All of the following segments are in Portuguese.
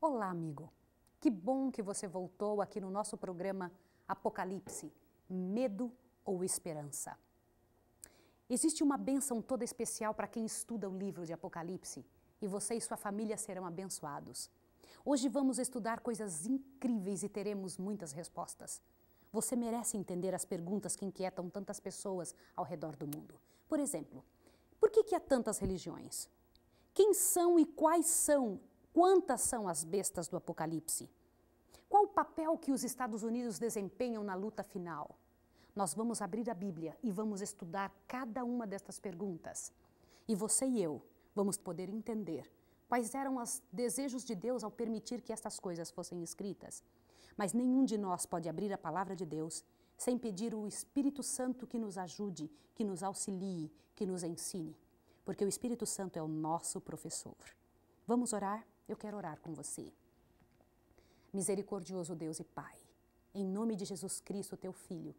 Olá, amigo. Que bom que você voltou aqui no nosso programa Apocalipse: Medo ou Esperança. Existe uma bênção toda especial para quem estuda o livro de Apocalipse e você e sua família serão abençoados. Hoje vamos estudar coisas incríveis e teremos muitas respostas. Você merece entender as perguntas que inquietam tantas pessoas ao redor do mundo. Por exemplo, por que, que há tantas religiões? Quem são e quais são Quantas são as bestas do Apocalipse? Qual o papel que os Estados Unidos desempenham na luta final? Nós vamos abrir a Bíblia e vamos estudar cada uma destas perguntas. E você e eu vamos poder entender quais eram os desejos de Deus ao permitir que estas coisas fossem escritas. Mas nenhum de nós pode abrir a palavra de Deus sem pedir o Espírito Santo que nos ajude, que nos auxilie, que nos ensine, porque o Espírito Santo é o nosso professor. Vamos orar? Eu quero orar com você. Misericordioso Deus e Pai, em nome de Jesus Cristo, teu Filho,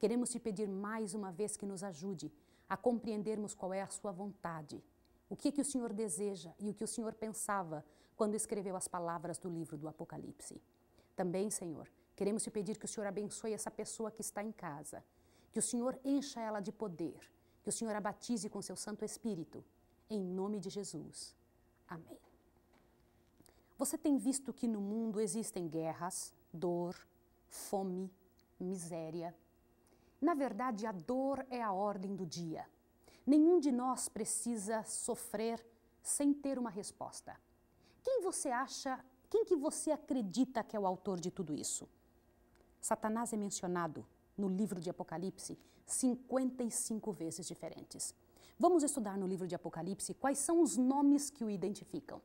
queremos te pedir mais uma vez que nos ajude a compreendermos qual é a sua vontade, o que, que o Senhor deseja e o que o Senhor pensava quando escreveu as palavras do livro do Apocalipse. Também, Senhor, queremos te pedir que o Senhor abençoe essa pessoa que está em casa, que o Senhor encha ela de poder, que o Senhor a batize com seu Santo Espírito. Em nome de Jesus. Amém. Você tem visto que no mundo existem guerras, dor, fome, miséria. Na verdade, a dor é a ordem do dia. Nenhum de nós precisa sofrer sem ter uma resposta. Quem você acha, quem que você acredita que é o autor de tudo isso? Satanás é mencionado no livro de Apocalipse 55 vezes diferentes. Vamos estudar no livro de Apocalipse quais são os nomes que o identificam.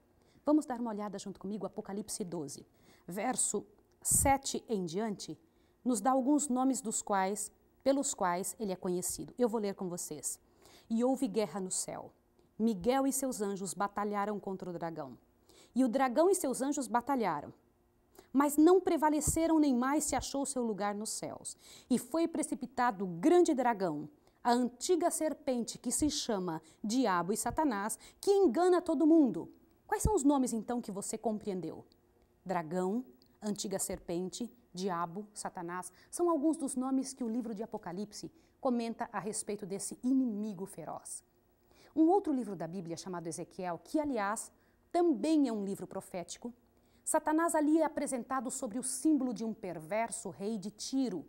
Vamos dar uma olhada junto comigo, Apocalipse 12, verso 7 em diante, nos dá alguns nomes dos quais, pelos quais ele é conhecido. Eu vou ler com vocês. E houve guerra no céu. Miguel e seus anjos batalharam contra o dragão. E o dragão e seus anjos batalharam, mas não prevaleceram nem mais se achou seu lugar nos céus. E foi precipitado o grande dragão, a antiga serpente que se chama Diabo e Satanás, que engana todo mundo. Quais são os nomes então que você compreendeu? Dragão, antiga serpente, diabo, Satanás, são alguns dos nomes que o livro de Apocalipse comenta a respeito desse inimigo feroz. Um outro livro da Bíblia chamado Ezequiel, que aliás também é um livro profético, Satanás ali é apresentado sobre o símbolo de um perverso rei de Tiro.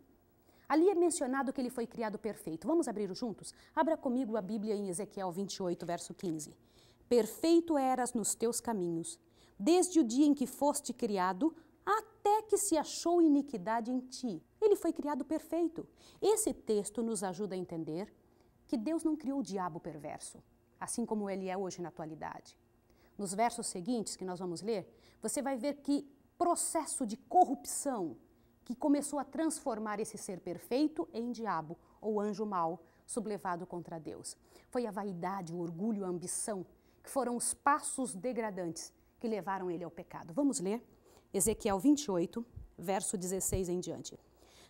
Ali é mencionado que ele foi criado perfeito. Vamos abrir juntos? Abra comigo a Bíblia em Ezequiel 28, verso 15. Perfeito eras nos teus caminhos, desde o dia em que foste criado, até que se achou iniquidade em ti. Ele foi criado perfeito. Esse texto nos ajuda a entender que Deus não criou o diabo perverso, assim como ele é hoje na atualidade. Nos versos seguintes que nós vamos ler, você vai ver que processo de corrupção que começou a transformar esse ser perfeito em diabo ou anjo mau, sublevado contra Deus. Foi a vaidade, o orgulho, a ambição que foram os passos degradantes que levaram ele ao pecado. Vamos ler Ezequiel 28, verso 16 em diante.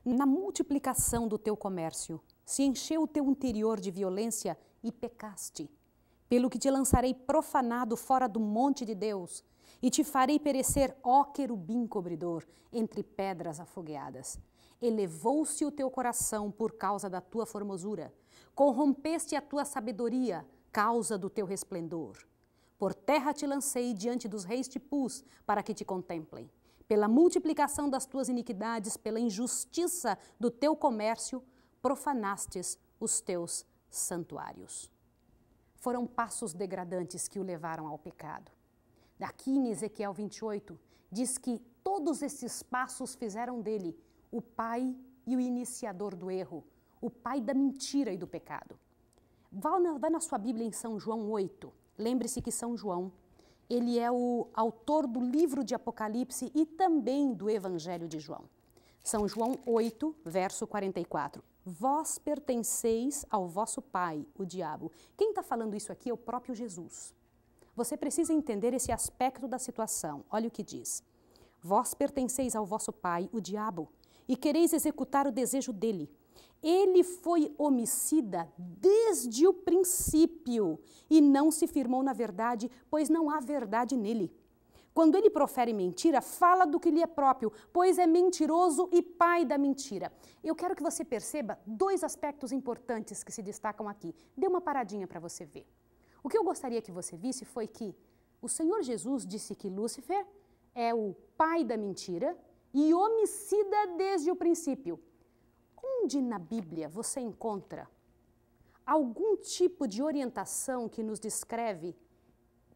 Na multiplicação do teu comércio se encheu o teu interior de violência e pecaste. Pelo que te lançarei profanado fora do monte de Deus, e te farei perecer, ó querubim cobridor, entre pedras afogueadas. Elevou-se o teu coração por causa da tua formosura, corrompeste a tua sabedoria, causa do teu resplendor. Por terra te lancei e diante dos reis te pus, para que te contemplem. Pela multiplicação das tuas iniquidades, pela injustiça do teu comércio, profanastes os teus santuários. Foram passos degradantes que o levaram ao pecado. Daqui em Ezequiel 28, diz que todos esses passos fizeram dele o pai e o iniciador do erro, o pai da mentira e do pecado. Vai na, na sua Bíblia em São João 8. Lembre-se que São João, ele é o autor do livro de Apocalipse e também do Evangelho de João. São João 8, verso 44. Vós pertenceis ao vosso pai, o diabo. Quem está falando isso aqui é o próprio Jesus. Você precisa entender esse aspecto da situação. Olha o que diz. Vós pertenceis ao vosso pai, o diabo, e quereis executar o desejo dele. Ele foi homicida desde o princípio e não se firmou na verdade, pois não há verdade nele. Quando ele profere mentira, fala do que lhe é próprio, pois é mentiroso e pai da mentira. Eu quero que você perceba dois aspectos importantes que se destacam aqui. Dê uma paradinha para você ver. O que eu gostaria que você visse foi que o Senhor Jesus disse que Lúcifer é o pai da mentira e homicida desde o princípio. Onde na Bíblia você encontra algum tipo de orientação que nos descreve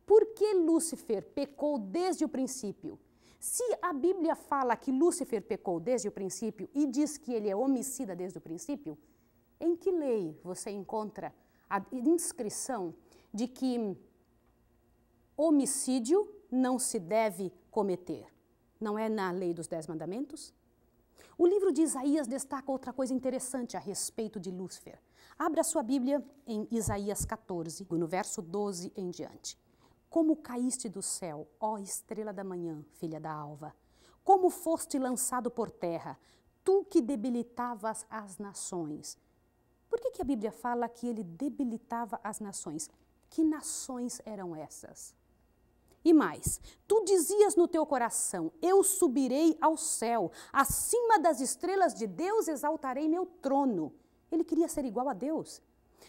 por que Lúcifer pecou desde o princípio? Se a Bíblia fala que Lúcifer pecou desde o princípio e diz que ele é homicida desde o princípio, em que lei você encontra a inscrição de que homicídio não se deve cometer? Não é na lei dos Dez Mandamentos? O livro de Isaías destaca outra coisa interessante a respeito de Lúcifer. a sua Bíblia em Isaías 14, no verso 12 em diante. Como caíste do céu, ó estrela da manhã, filha da alva? Como foste lançado por terra, tu que debilitavas as nações? Por que, que a Bíblia fala que ele debilitava as nações? Que nações eram essas? E mais, tu dizias no teu coração: Eu subirei ao céu, acima das estrelas de Deus exaltarei meu trono. Ele queria ser igual a Deus.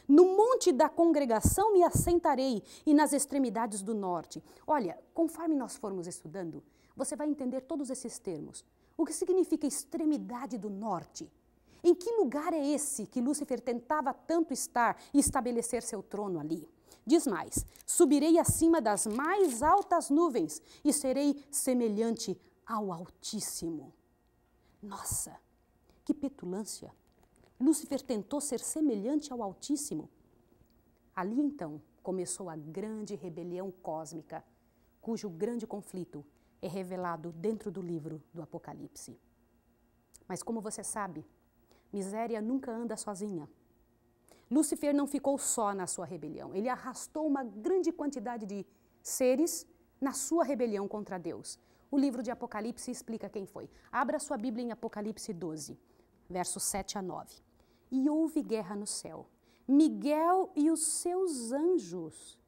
No monte da congregação me assentarei e nas extremidades do norte. Olha, conforme nós formos estudando, você vai entender todos esses termos. O que significa extremidade do norte? Em que lugar é esse que Lúcifer tentava tanto estar e estabelecer seu trono ali? Diz mais: subirei acima das mais altas nuvens e serei semelhante ao Altíssimo. Nossa, que petulância! Lúcifer tentou ser semelhante ao Altíssimo. Ali então começou a grande rebelião cósmica, cujo grande conflito é revelado dentro do livro do Apocalipse. Mas como você sabe, miséria nunca anda sozinha. Lúcifer não ficou só na sua rebelião, ele arrastou uma grande quantidade de seres na sua rebelião contra Deus. O livro de Apocalipse explica quem foi. Abra sua Bíblia em Apocalipse 12, versos 7 a 9. E houve guerra no céu. Miguel e os seus anjos.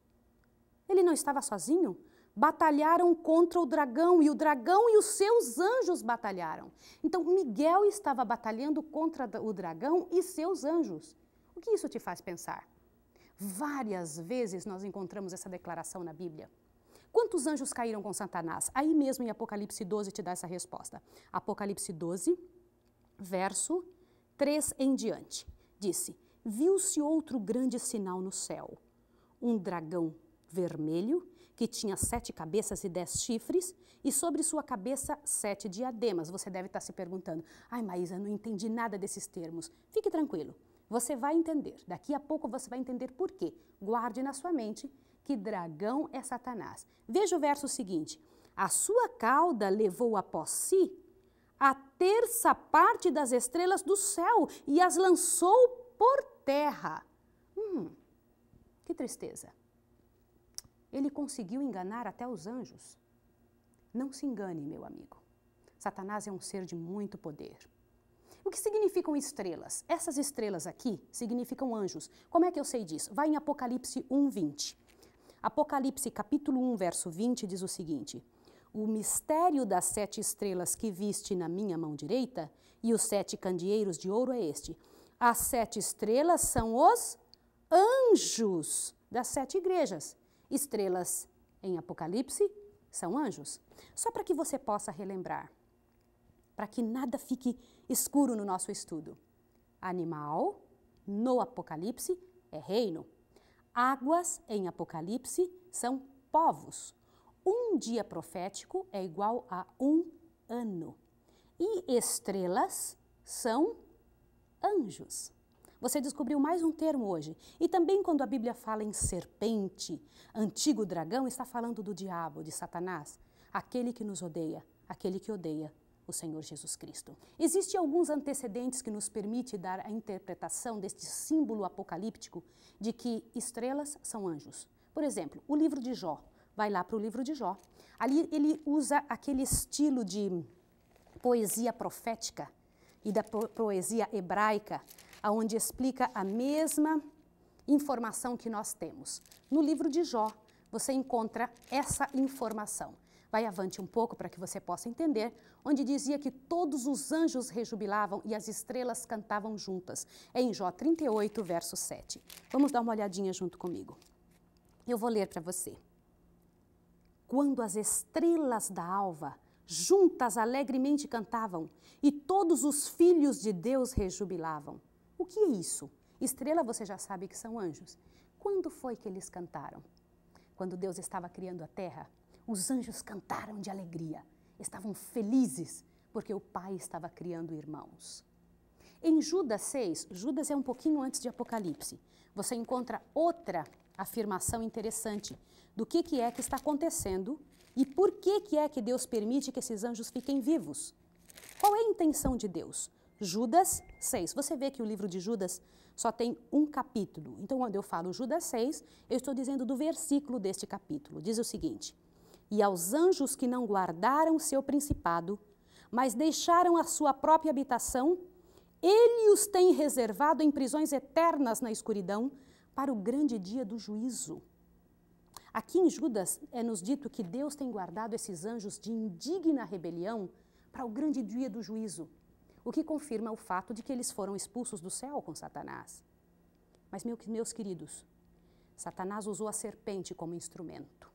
Ele não estava sozinho? Batalharam contra o dragão e o dragão e os seus anjos batalharam. Então, Miguel estava batalhando contra o dragão e seus anjos. O que isso te faz pensar? Várias vezes nós encontramos essa declaração na Bíblia. Quantos anjos caíram com Satanás? Aí mesmo em Apocalipse 12 te dá essa resposta. Apocalipse 12, verso 3 em diante. Disse: Viu-se outro grande sinal no céu: um dragão vermelho que tinha sete cabeças e dez chifres, e sobre sua cabeça sete diademas. Você deve estar se perguntando: ai, Maísa, não entendi nada desses termos. Fique tranquilo. Você vai entender, daqui a pouco você vai entender por quê. Guarde na sua mente que dragão é Satanás. Veja o verso seguinte: A sua cauda levou após si a terça parte das estrelas do céu e as lançou por terra. Hum, que tristeza. Ele conseguiu enganar até os anjos. Não se engane, meu amigo. Satanás é um ser de muito poder. O que significam estrelas? Essas estrelas aqui significam anjos. Como é que eu sei disso? Vai em Apocalipse 1, 20. Apocalipse capítulo 1, verso 20 diz o seguinte: O mistério das sete estrelas que viste na minha mão direita e os sete candeeiros de ouro é este. As sete estrelas são os anjos das sete igrejas. Estrelas em Apocalipse são anjos. Só para que você possa relembrar, para que nada fique escuro no nosso estudo. Animal, no Apocalipse, é reino. Águas, em Apocalipse, são povos. Um dia profético é igual a um ano. E estrelas são anjos. Você descobriu mais um termo hoje. E também, quando a Bíblia fala em serpente, antigo dragão, está falando do diabo, de Satanás, aquele que nos odeia, aquele que odeia o Senhor Jesus Cristo. Existem alguns antecedentes que nos permite dar a interpretação deste símbolo apocalíptico de que estrelas são anjos. Por exemplo, o livro de Jó. Vai lá para o livro de Jó. Ali ele usa aquele estilo de poesia profética e da poesia hebraica, aonde explica a mesma informação que nós temos. No livro de Jó, você encontra essa informação. Vai avante um pouco para que você possa entender, onde dizia que todos os anjos rejubilavam e as estrelas cantavam juntas. É em Jó 38, verso 7. Vamos dar uma olhadinha junto comigo. Eu vou ler para você. Quando as estrelas da alva juntas alegremente cantavam e todos os filhos de Deus rejubilavam. O que é isso? Estrela você já sabe que são anjos. Quando foi que eles cantaram? Quando Deus estava criando a terra? Os anjos cantaram de alegria. Estavam felizes porque o pai estava criando irmãos. Em Judas 6, Judas é um pouquinho antes de Apocalipse, você encontra outra afirmação interessante do que, que é que está acontecendo e por que, que é que Deus permite que esses anjos fiquem vivos. Qual é a intenção de Deus? Judas 6. Você vê que o livro de Judas só tem um capítulo. Então, quando eu falo Judas 6, eu estou dizendo do versículo deste capítulo. Diz o seguinte: e aos anjos que não guardaram seu principado, mas deixaram a sua própria habitação, ele os tem reservado em prisões eternas na escuridão para o grande dia do juízo. Aqui em Judas é nos dito que Deus tem guardado esses anjos de indigna rebelião para o grande dia do juízo, o que confirma o fato de que eles foram expulsos do céu com Satanás. Mas, meus queridos, Satanás usou a serpente como instrumento.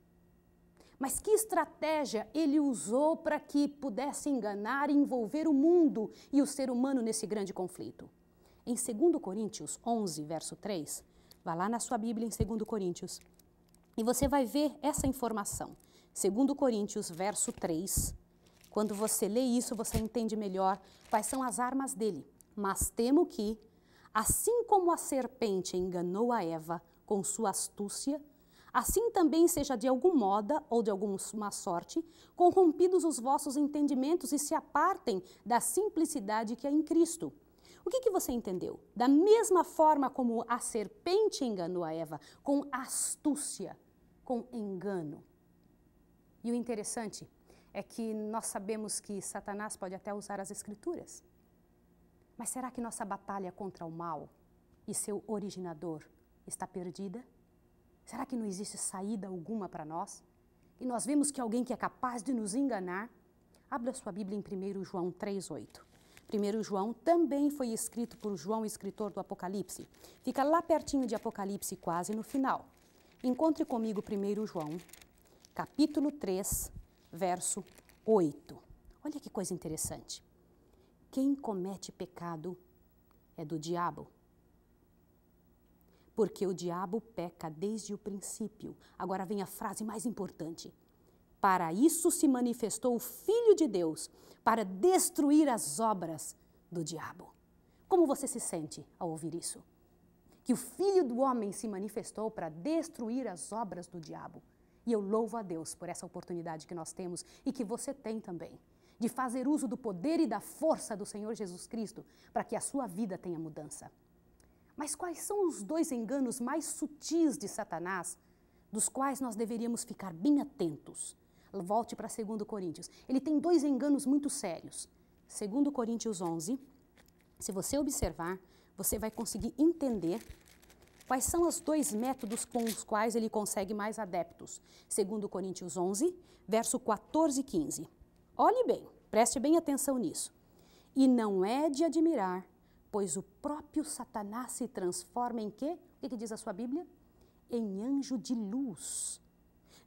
Mas que estratégia ele usou para que pudesse enganar e envolver o mundo e o ser humano nesse grande conflito? Em 2 Coríntios 11, verso 3, vá lá na sua Bíblia em 2 Coríntios e você vai ver essa informação. 2 Coríntios, verso 3. Quando você lê isso, você entende melhor quais são as armas dele. Mas temo que, assim como a serpente enganou a Eva com sua astúcia, assim também seja de algum modo ou de alguma sorte, corrompidos os vossos entendimentos e se apartem da simplicidade que há em Cristo. O que, que, você entendeu? Da mesma forma como a serpente enganou a Eva, com astúcia, com engano. E o interessante é que nós sabemos que Satanás pode até usar as Escrituras. Mas será que nossa batalha contra o mal e seu originador está perdida? Será que não existe saída alguma para nós? E nós vemos que alguém que é capaz de nos enganar. Abra sua Bíblia em 1 João 3,8. 1 João também foi escrito por João, escritor do Apocalipse. Fica lá pertinho de Apocalipse, quase no final. Encontre comigo 1 João, capítulo 3, verso 8. Olha que coisa interessante. Quem comete pecado é do diabo porque o diabo peca desde o princípio. Agora vem a frase mais importante. Para isso se manifestou o Filho de Deus, para destruir as obras do diabo. Como você se sente ao ouvir isso? Que o Filho do Homem se manifestou para destruir as obras do diabo. E eu louvo a Deus por essa oportunidade que nós temos e que você tem também, de fazer uso do poder e da força do Senhor Jesus Cristo para que a sua vida tenha mudança. Mas quais são os dois enganos mais sutis de Satanás, dos quais nós deveríamos ficar bem atentos? Volte para 2 Coríntios. Ele tem dois enganos muito sérios. 2 Coríntios 11, se você observar, você vai conseguir entender quais são os dois métodos com os quais ele consegue mais adeptos. 2 Coríntios 11, verso 14 e 15. Olhe bem, preste bem atenção nisso. E não é de admirar pois o próprio Satanás se transforma em quê? O que, diz a sua Bíblia? Em anjo de luz.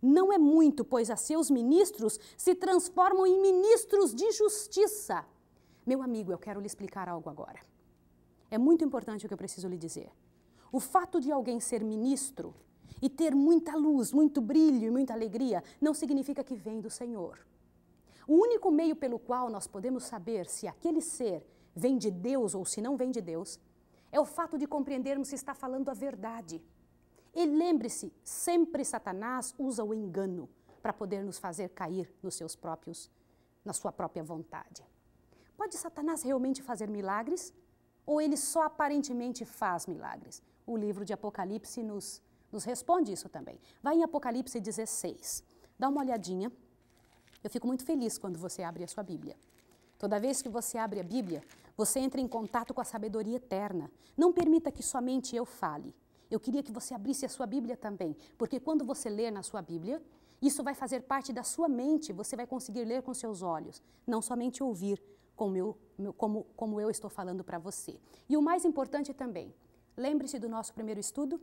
Não é muito, pois a seus ministros se transformam em ministros de justiça. Meu amigo, eu quero lhe explicar algo agora. É muito importante o que eu preciso lhe dizer. O fato de alguém ser ministro e ter muita luz, muito brilho e muita alegria não significa que vem do Senhor. O único meio pelo qual nós podemos saber se aquele ser vem de Deus ou se não vem de Deus, é o fato de compreendermos se está falando a verdade. E lembre-se, sempre Satanás usa o engano para poder nos fazer cair nos seus próprios, na sua própria vontade. Pode Satanás realmente fazer milagres? Ou ele só aparentemente faz milagres? O livro de Apocalipse nos, nos responde isso também. Vai em Apocalipse 16. Dá uma olhadinha. Eu fico muito feliz quando você abre a sua Bíblia. Toda vez que você abre a Bíblia, você entra em contato com a sabedoria eterna. Não permita que somente eu fale. Eu queria que você abrisse a sua Bíblia também, porque quando você ler na sua Bíblia, isso vai fazer parte da sua mente, você vai conseguir ler com seus olhos, não somente ouvir como eu, como, como eu estou falando para você. E o mais importante também, lembre-se do nosso primeiro estudo.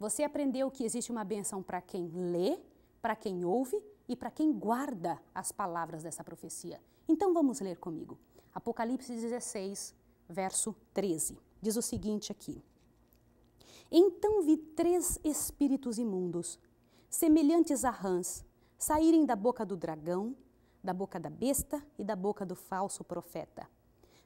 Você aprendeu que existe uma benção para quem lê, para quem ouve e para quem guarda as palavras dessa profecia. Então vamos ler comigo. Apocalipse 16, verso 13. Diz o seguinte aqui: Então vi três espíritos imundos, semelhantes a rãs, saírem da boca do dragão, da boca da besta e da boca do falso profeta.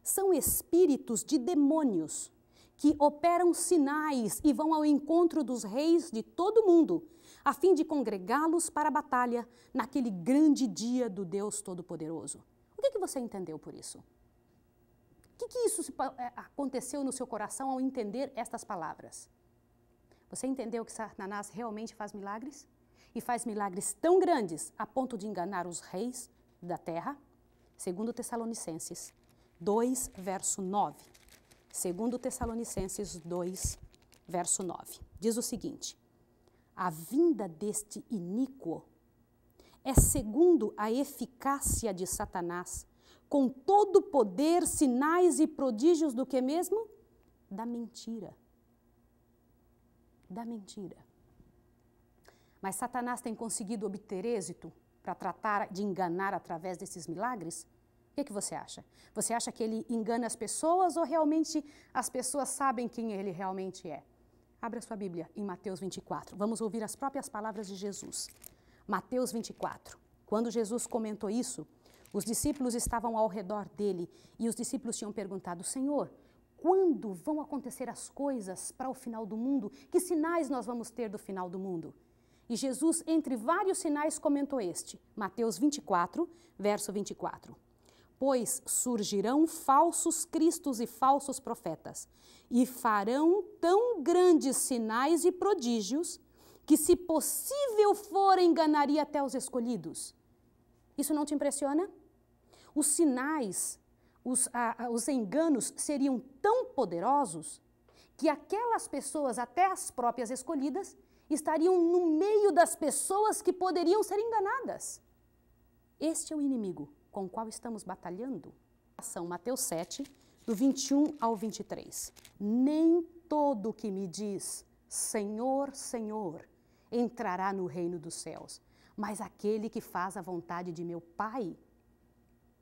São espíritos de demônios que operam sinais e vão ao encontro dos reis de todo o mundo, a fim de congregá-los para a batalha naquele grande dia do Deus Todo-Poderoso. O que, que, você entendeu por isso? que, que isso se, é, aconteceu no seu coração ao entender estas palavras? Você entendeu que Satanás realmente faz milagres? E faz milagres tão grandes a ponto de enganar os reis da terra? Segundo Tessalonicenses 2, verso 9. Segundo Tessalonicenses 2, verso 9. Diz o seguinte: A vinda deste iníquo é segundo a eficácia de Satanás com todo o poder, sinais e prodígios do que mesmo? Da mentira. Da mentira. Mas Satanás tem conseguido obter êxito para tratar de enganar através desses milagres? O que, que, você acha? Você acha que ele engana as pessoas ou realmente as pessoas sabem quem ele realmente é? Abra sua Bíblia em Mateus 24. Vamos ouvir as próprias palavras de Jesus. Mateus 24. Quando Jesus comentou isso, os discípulos estavam ao redor dele e os discípulos tinham perguntado: Senhor, quando vão acontecer as coisas para o final do mundo? Que sinais nós vamos ter do final do mundo? E Jesus, entre vários sinais, comentou este, Mateus 24, verso 24. Pois surgirão falsos cristos e falsos profetas, e farão tão grandes sinais e prodígios, que se possível for, enganaria até os escolhidos. Isso não te impressiona? Os sinais, os, a, a, os enganos seriam tão poderosos que aquelas pessoas, até as próprias escolhidas, estariam no meio das pessoas que poderiam ser enganadas. Este é o inimigo com o qual estamos batalhando. São Mateus 7, do 21 ao 23. Nem todo que me diz Senhor, Senhor entrará no reino dos céus, mas aquele que faz a vontade de meu Pai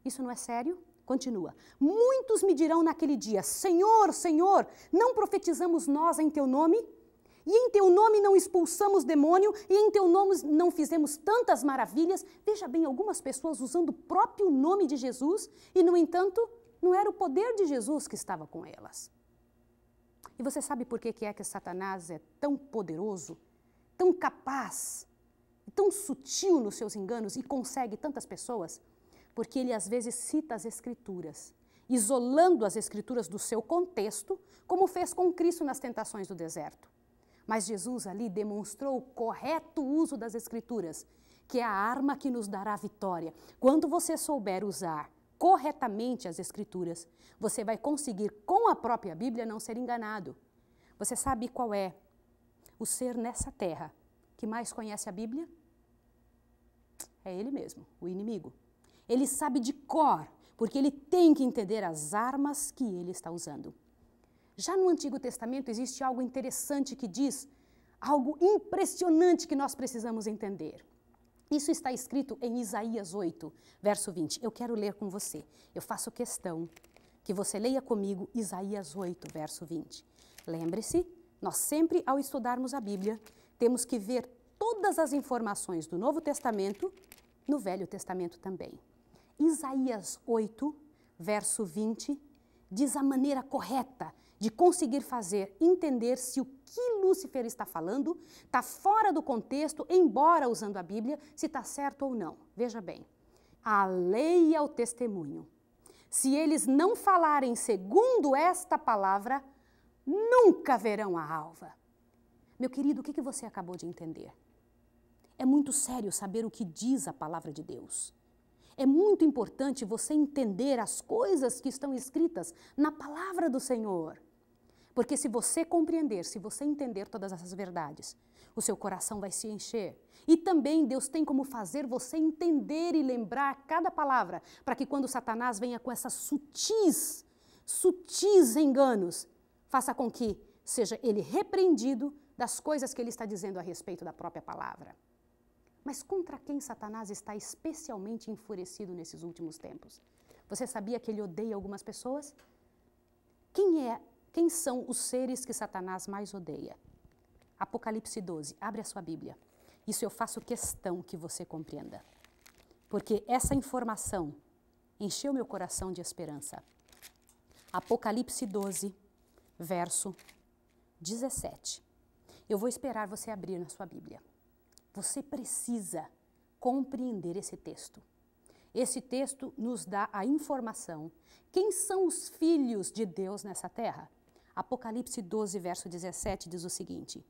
isso não é sério? Continua. Muitos me dirão naquele dia: Senhor, Senhor, não profetizamos nós em teu nome? E em teu nome não expulsamos demônio, e em teu nome não fizemos tantas maravilhas. Veja bem, algumas pessoas usando o próprio nome de Jesus, e no entanto, não era o poder de Jesus que estava com elas. E você sabe por que é que Satanás é tão poderoso, tão capaz, tão sutil nos seus enganos e consegue tantas pessoas? porque ele às vezes cita as Escrituras, isolando as Escrituras do seu contexto, como fez com Cristo nas tentações do deserto. Mas Jesus ali demonstrou o correto uso das Escrituras, que é a arma que nos dará vitória. Quando você souber usar corretamente as Escrituras, você vai conseguir, com a própria Bíblia, não ser enganado. Você sabe qual é o ser nessa terra que mais conhece a Bíblia? É ele mesmo, o inimigo. Ele sabe de cor, porque ele tem que entender as armas que ele está usando. Já no Antigo Testamento existe algo interessante que diz, algo impressionante que nós precisamos entender. Isso está escrito em Isaías 8, verso 20. Eu quero ler com você. Eu faço questão que você leia comigo Isaías 8, verso 20. Lembre-se, nós sempre ao estudarmos a Bíblia, temos que ver todas as informações do Novo Testamento no Velho Testamento também. Isaías 8, verso 20, diz a maneira correta de conseguir fazer entender se o que Lúcifer está falando está fora do contexto, embora usando a Bíblia, se está certo ou não. Veja bem, a lei é o testemunho. Se eles não falarem segundo esta palavra, nunca verão a alva. Meu querido, o que você acabou de entender? É muito sério saber o que diz a palavra de Deus. É muito importante você entender as coisas que estão escritas na palavra do Senhor. Porque se você compreender, se você entender todas essas verdades, o seu coração vai se encher. E também Deus tem como fazer você entender e lembrar cada palavra, para que quando Satanás venha com essas sutis, sutis enganos, faça com que seja ele repreendido das coisas que ele está dizendo a respeito da própria palavra. Mas contra quem Satanás está especialmente enfurecido nesses últimos tempos? Você sabia que ele odeia algumas pessoas? Quem é, quem são os seres que Satanás mais odeia? Apocalipse 12. Abre a sua Bíblia. Isso eu faço questão que você compreenda. Porque essa informação encheu meu coração de esperança. Apocalipse 12, verso 17. Eu vou esperar você abrir na sua Bíblia. Você precisa compreender esse texto. Esse texto nos dá a informação. Quem são os filhos de Deus nessa terra? Apocalipse 12, verso 17 diz o seguinte: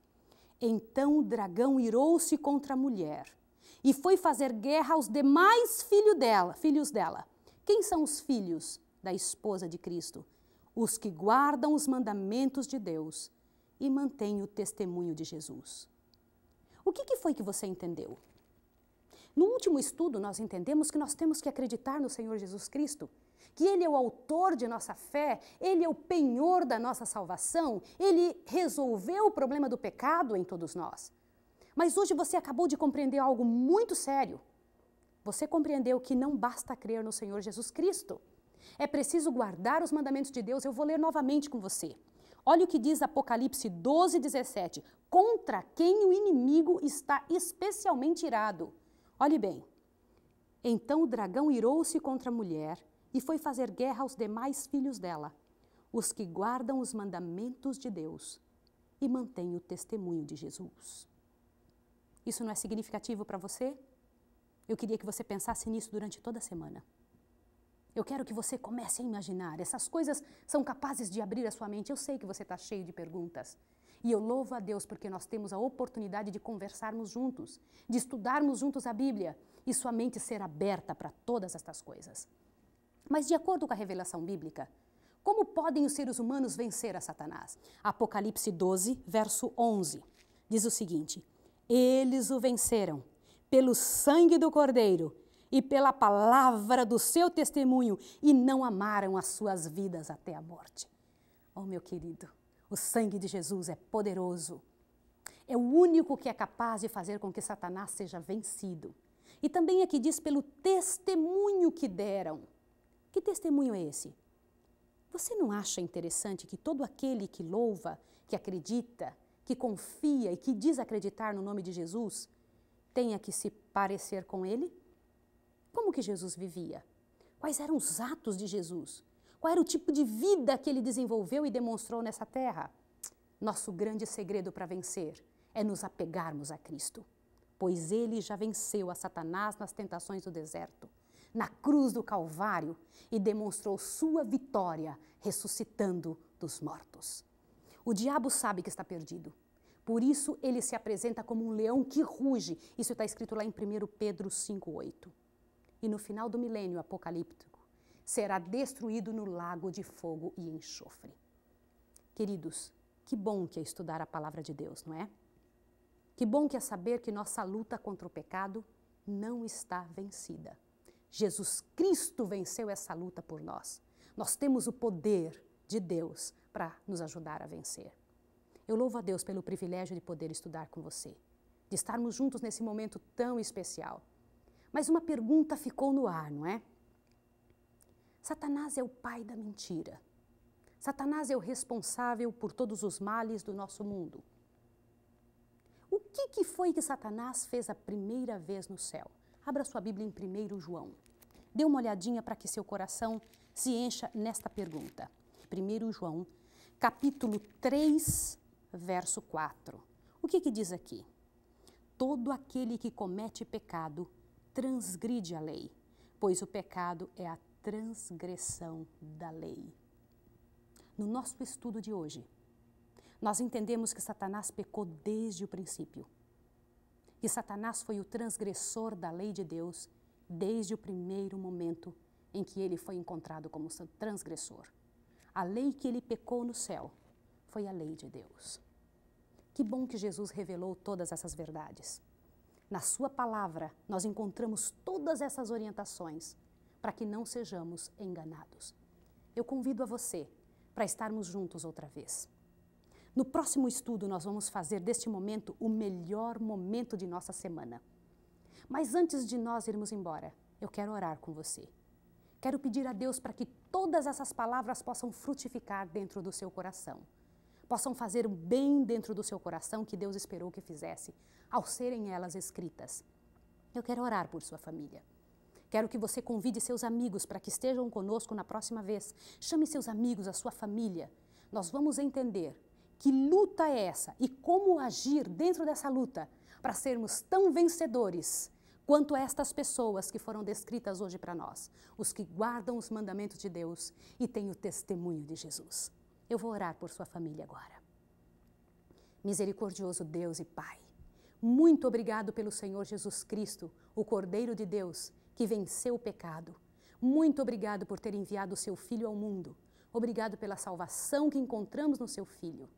Então o dragão irou-se contra a mulher e foi fazer guerra aos demais filho dela, filhos dela. Quem são os filhos da esposa de Cristo? Os que guardam os mandamentos de Deus e mantêm o testemunho de Jesus. O que, que foi que você entendeu? No último estudo, nós entendemos que nós temos que acreditar no Senhor Jesus Cristo, que Ele é o autor de nossa fé, Ele é o penhor da nossa salvação, Ele resolveu o problema do pecado em todos nós. Mas hoje você acabou de compreender algo muito sério. Você compreendeu que não basta crer no Senhor Jesus Cristo. É preciso guardar os mandamentos de Deus. Eu vou ler novamente com você. Olha o que diz Apocalipse 12, 17. Contra quem o inimigo está especialmente irado. Olhe bem. Então o dragão irou-se contra a mulher e foi fazer guerra aos demais filhos dela, os que guardam os mandamentos de Deus e mantêm o testemunho de Jesus. Isso não é significativo para você? Eu queria que você pensasse nisso durante toda a semana. Eu quero que você comece a imaginar. Essas coisas são capazes de abrir a sua mente. Eu sei que você está cheio de perguntas. E eu louvo a Deus porque nós temos a oportunidade de conversarmos juntos, de estudarmos juntos a Bíblia e sua mente ser aberta para todas estas coisas. Mas, de acordo com a revelação bíblica, como podem os seres humanos vencer a Satanás? Apocalipse 12, verso 11, diz o seguinte: Eles o venceram pelo sangue do Cordeiro e pela palavra do seu testemunho e não amaram as suas vidas até a morte. Oh, meu querido, o sangue de Jesus é poderoso. É o único que é capaz de fazer com que Satanás seja vencido. E também aqui diz pelo testemunho que deram. Que testemunho é esse? Você não acha interessante que todo aquele que louva, que acredita, que confia e que diz acreditar no nome de Jesus tenha que se parecer com ele? Como que Jesus vivia? Quais eram os atos de Jesus? Qual era o tipo de vida que ele desenvolveu e demonstrou nessa terra? Nosso grande segredo para vencer é nos apegarmos a Cristo, pois ele já venceu a Satanás nas tentações do deserto, na cruz do Calvário e demonstrou sua vitória ressuscitando dos mortos. O diabo sabe que está perdido. Por isso ele se apresenta como um leão que ruge. Isso está escrito lá em 1 Pedro 5:8 e no final do milênio apocalíptico será destruído no lago de fogo e enxofre. Queridos, que bom que é estudar a palavra de Deus, não é? Que bom que é saber que nossa luta contra o pecado não está vencida. Jesus Cristo venceu essa luta por nós. Nós temos o poder de Deus para nos ajudar a vencer. Eu louvo a Deus pelo privilégio de poder estudar com você, de estarmos juntos nesse momento tão especial. Mas uma pergunta ficou no ar, não é? Satanás é o pai da mentira. Satanás é o responsável por todos os males do nosso mundo. O que, que foi que Satanás fez a primeira vez no céu? Abra sua Bíblia em 1 João. Dê uma olhadinha para que seu coração se encha nesta pergunta. 1 João, capítulo 3, verso 4. O que, que diz aqui? Todo aquele que comete pecado transgride a lei, pois o pecado é a transgressão da lei. No nosso estudo de hoje, nós entendemos que Satanás pecou desde o princípio. Que Satanás foi o transgressor da lei de Deus desde o primeiro momento em que ele foi encontrado como transgressor. A lei que ele pecou no céu foi a lei de Deus. Que bom que Jesus revelou todas essas verdades. Na Sua palavra, nós encontramos todas essas orientações para que não sejamos enganados. Eu convido a você para estarmos juntos outra vez. No próximo estudo, nós vamos fazer deste momento o melhor momento de nossa semana. Mas antes de nós irmos embora, eu quero orar com você. Quero pedir a Deus para que todas essas palavras possam frutificar dentro do seu coração possam fazer o bem dentro do seu coração que Deus esperou que fizesse, ao serem elas escritas. Eu quero orar por sua família. Quero que você convide seus amigos para que estejam conosco na próxima vez. Chame seus amigos, a sua família. Nós vamos entender que luta é essa e como agir dentro dessa luta para sermos tão vencedores quanto estas pessoas que foram descritas hoje para nós, os que guardam os mandamentos de Deus e têm o testemunho de Jesus. Eu vou orar por sua família agora. Misericordioso Deus e Pai, muito obrigado pelo Senhor Jesus Cristo, o Cordeiro de Deus, que venceu o pecado. Muito obrigado por ter enviado o seu Filho ao mundo. Obrigado pela salvação que encontramos no seu Filho.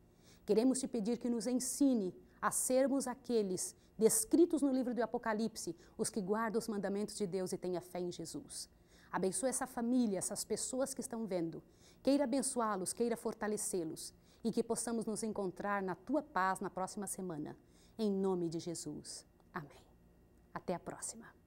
Queremos te pedir que nos ensine a sermos aqueles descritos no livro do Apocalipse, os que guardam os mandamentos de Deus e têm a fé em Jesus. Abençoa essa família, essas pessoas que estão vendo, Queira abençoá-los, queira fortalecê-los e que possamos nos encontrar na tua paz na próxima semana. Em nome de Jesus. Amém. Até a próxima.